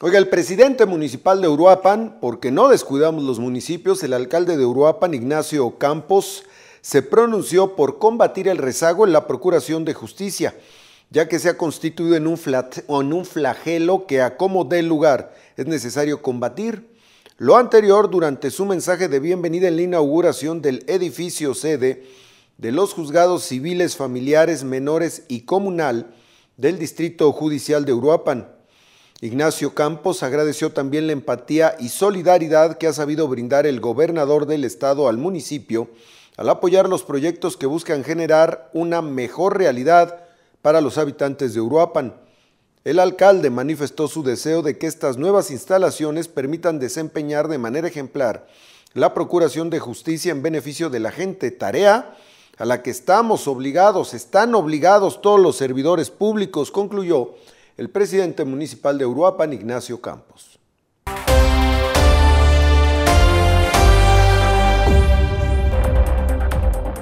Oiga, el presidente municipal de Uruapan, porque no descuidamos los municipios, el alcalde de Uruapan, Ignacio Campos, se pronunció por combatir el rezago en la Procuración de Justicia, ya que se ha constituido en un, en un flagelo que a como dé lugar es necesario combatir. Lo anterior durante su mensaje de bienvenida en la inauguración del edificio sede de los juzgados civiles, familiares, menores y comunal del Distrito Judicial de Uruapan. Ignacio Campos agradeció también la empatía y solidaridad que ha sabido brindar el gobernador del estado al municipio al apoyar los proyectos que buscan generar una mejor realidad para los habitantes de Uruapan. El alcalde manifestó su deseo de que estas nuevas instalaciones permitan desempeñar de manera ejemplar la procuración de justicia en beneficio de la gente, tarea a la que estamos obligados, están obligados todos los servidores públicos, concluyó el presidente municipal de Uruapan, Ignacio Campos.